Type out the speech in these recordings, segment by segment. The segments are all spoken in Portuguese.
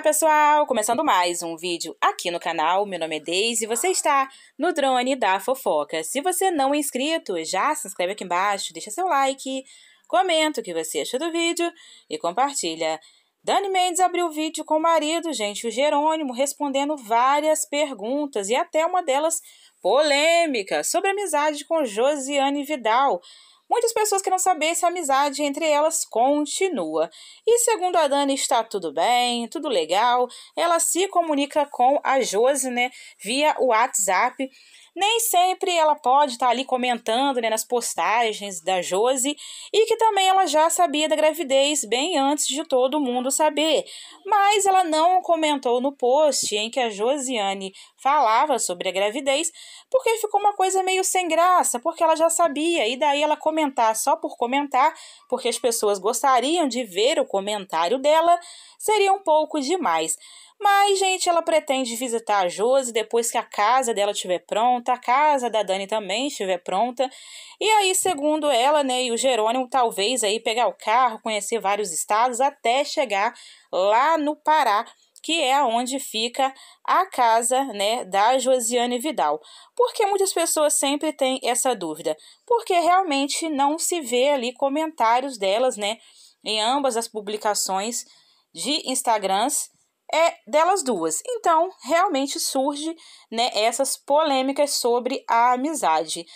Olá pessoal, começando mais um vídeo aqui no canal, meu nome é Deise e você está no Drone da Fofoca. Se você não é inscrito, já se inscreve aqui embaixo, deixa seu like, comenta o que você achou do vídeo e compartilha. Dani Mendes abriu o vídeo com o marido, gente, o Jerônimo, respondendo várias perguntas e até uma delas polêmica sobre amizade com Josiane Vidal. Muitas pessoas querem saber se a amizade entre elas continua. E segundo a Dani, está tudo bem, tudo legal. Ela se comunica com a Josi, né, via WhatsApp nem sempre ela pode estar tá ali comentando né, nas postagens da Josi e que também ela já sabia da gravidez bem antes de todo mundo saber. Mas ela não comentou no post em que a Josiane falava sobre a gravidez, porque ficou uma coisa meio sem graça, porque ela já sabia, e daí ela comentar só por comentar, porque as pessoas gostariam de ver o comentário dela, seria um pouco demais. Mas, gente, ela pretende visitar a Josi depois que a casa dela estiver pronta, a casa da Dani também estiver pronta. E aí, segundo ela, né, e o Jerônimo, talvez aí pegar o carro, conhecer vários estados até chegar lá no Pará que é onde fica a casa né, da Josiane Vidal. Porque muitas pessoas sempre têm essa dúvida? Porque realmente não se vê ali comentários delas né, em ambas as publicações de Instagrams é delas duas. Então, realmente surge, né, essas polêmicas sobre a amizade.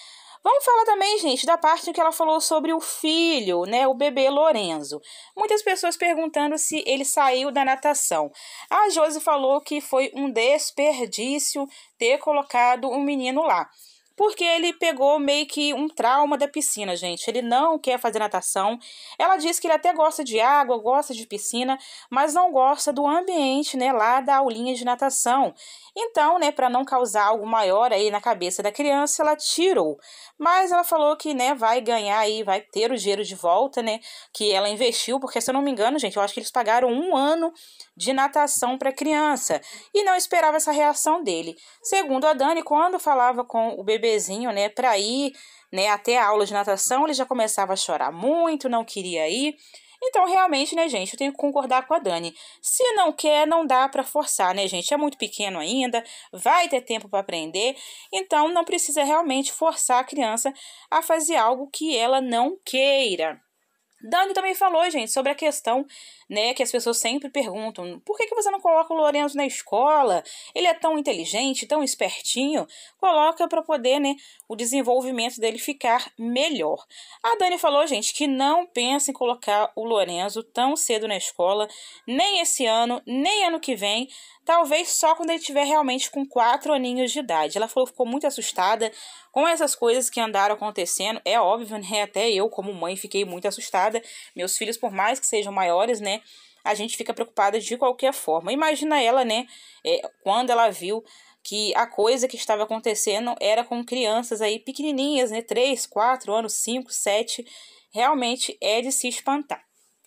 Vamos falar também, gente, da parte que ela falou sobre o filho, né, o bebê Lorenzo. Muitas pessoas perguntando se ele saiu da natação. A Josi falou que foi um desperdício ter colocado o um menino lá porque ele pegou meio que um trauma da piscina, gente. Ele não quer fazer natação. Ela disse que ele até gosta de água, gosta de piscina, mas não gosta do ambiente, né, lá da aulinha de natação. Então, né, para não causar algo maior aí na cabeça da criança, ela tirou. Mas ela falou que, né, vai ganhar aí, vai ter o dinheiro de volta, né, que ela investiu, porque se eu não me engano, gente, eu acho que eles pagaram um ano de natação para criança e não esperava essa reação dele. Segundo a Dani, quando falava com o bebê bebezinho, né, para ir, né, até a aula de natação, ele já começava a chorar muito, não queria ir. Então, realmente, né, gente, eu tenho que concordar com a Dani. Se não quer, não dá para forçar, né, gente? É muito pequeno ainda, vai ter tempo para aprender. Então, não precisa realmente forçar a criança a fazer algo que ela não queira. Dani também falou, gente, sobre a questão, né, que as pessoas sempre perguntam: por que, que você não coloca o Lourenço na escola? Ele é tão inteligente, tão espertinho. Coloca para poder, né, o desenvolvimento dele ficar melhor. A Dani falou, gente, que não pensa em colocar o Lourenço tão cedo na escola, nem esse ano, nem ano que vem, talvez só quando ele tiver realmente com quatro aninhos de idade. Ela falou, ficou muito assustada com essas coisas que andaram acontecendo. É óbvio, né? Até eu, como mãe, fiquei muito assustada preocupada. Meus filhos, por mais que sejam maiores, né? A gente fica preocupada de qualquer forma. Imagina ela, né? É, quando ela viu que a coisa que estava acontecendo era com crianças aí pequenininhas, né? 3, 4 anos, 5, 7. Realmente é de se espantar.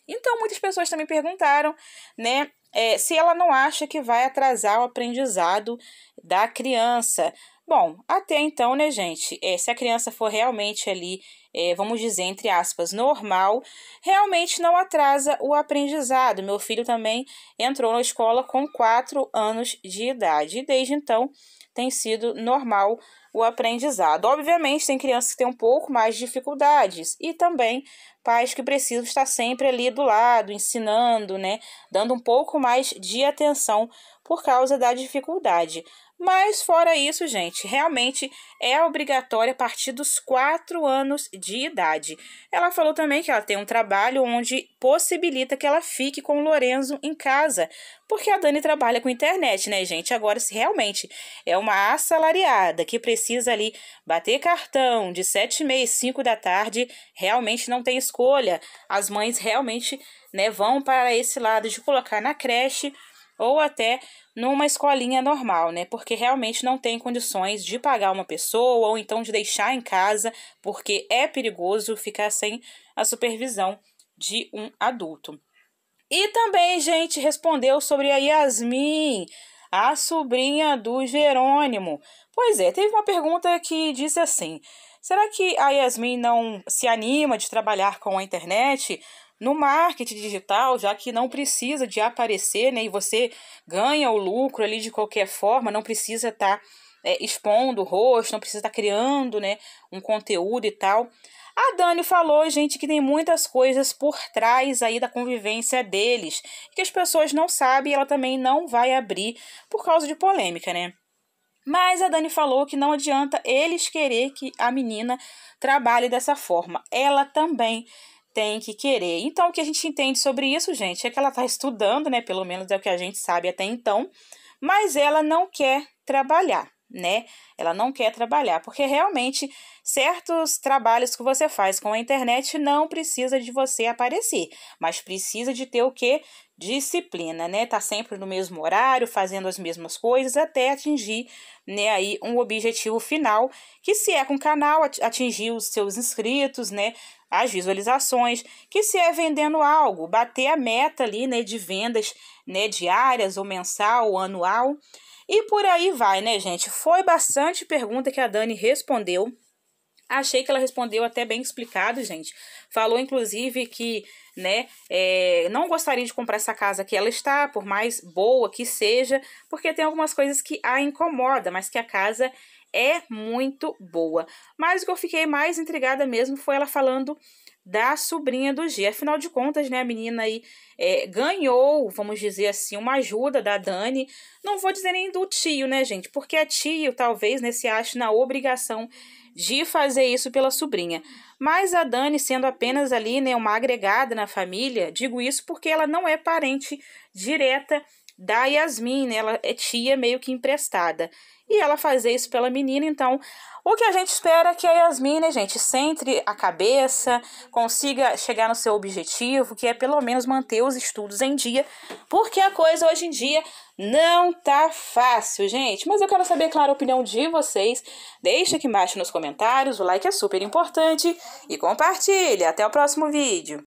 Então, muitas pessoas também perguntaram, né? É, se ela não acha que vai atrasar o aprendizado da criança. Bom, até então, né, gente? É, se a criança for realmente ali, é, vamos dizer, entre aspas, normal, realmente não atrasa o aprendizado. Meu filho também entrou na escola com 4 anos de idade e desde então tem sido normal o aprendizado. Obviamente, tem crianças que têm um pouco mais de dificuldades e também pais que precisam estar sempre ali do lado, ensinando, né? Dando um pouco mais de atenção por causa da dificuldade. Mas, fora isso, gente, realmente é obrigatória a partir dos 4 anos de idade. Ela falou também que ela tem um trabalho onde possibilita que ela fique com o Lorenzo em casa, porque a Dani trabalha com internet, né, gente? Agora, se realmente é uma assalariada que precisa ali bater cartão de 7 e meia, 5 da tarde, realmente não tem escolha. As mães realmente né, vão para esse lado de colocar na creche ou até numa escolinha normal, né? Porque realmente não tem condições de pagar uma pessoa ou então de deixar em casa, porque é perigoso ficar sem a supervisão de um adulto. E também, gente, respondeu sobre a Yasmin, a sobrinha do Jerônimo. Pois é, teve uma pergunta que disse assim: será que a Yasmin não se anima de trabalhar com a internet? No marketing digital, já que não precisa de aparecer, né, e você ganha o lucro ali de qualquer forma, não precisa estar tá, é, expondo o rosto, não precisa estar tá criando né, um conteúdo e tal. A Dani falou, gente, que tem muitas coisas por trás aí da convivência deles, que as pessoas não sabem e ela também não vai abrir por causa de polêmica, né? Mas a Dani falou que não adianta eles querer que a menina trabalhe dessa forma. Ela também tem que querer. Então, o que a gente entende sobre isso, gente, é que ela está estudando, né? Pelo menos é o que a gente sabe até então, mas ela não quer trabalhar né? Ela não quer trabalhar, porque realmente certos trabalhos que você faz com a internet não precisa de você aparecer, mas precisa de ter o que? Disciplina, né? Tá sempre no mesmo horário, fazendo as mesmas coisas até atingir, né, aí um objetivo final, que se é com canal atingir os seus inscritos, né? as visualizações, que se é vendendo algo, bater a meta ali, né, de vendas, né, diárias ou mensal ou anual. E por aí vai, né, gente? Foi bastante pergunta que a Dani respondeu. Achei que ela respondeu até bem explicado, gente. Falou, inclusive, que né, é, não gostaria de comprar essa casa que ela está, por mais boa que seja, porque tem algumas coisas que a incomoda, mas que a casa é muito boa. Mas o que eu fiquei mais intrigada mesmo foi ela falando da sobrinha do G. Afinal de contas, né, a menina aí é, ganhou, vamos dizer assim, uma ajuda da Dani. Não vou dizer nem do tio, né, gente? Porque a é tio talvez né, se na obrigação de fazer isso pela sobrinha. Mas a Dani, sendo apenas ali né, uma agregada na família, digo isso porque ela não é parente direta da Yasmin, né? Ela é tia meio que emprestada. E ela fazer isso pela menina, então o que a gente espera é que a Yasmin, né, gente, centre a cabeça, consiga chegar no seu objetivo, que é pelo menos manter os estudos em dia, porque a coisa hoje em dia não tá fácil, gente. Mas eu quero saber, claro, a opinião de vocês. Deixa aqui embaixo nos comentários, o like é super importante e compartilha. Até o próximo vídeo.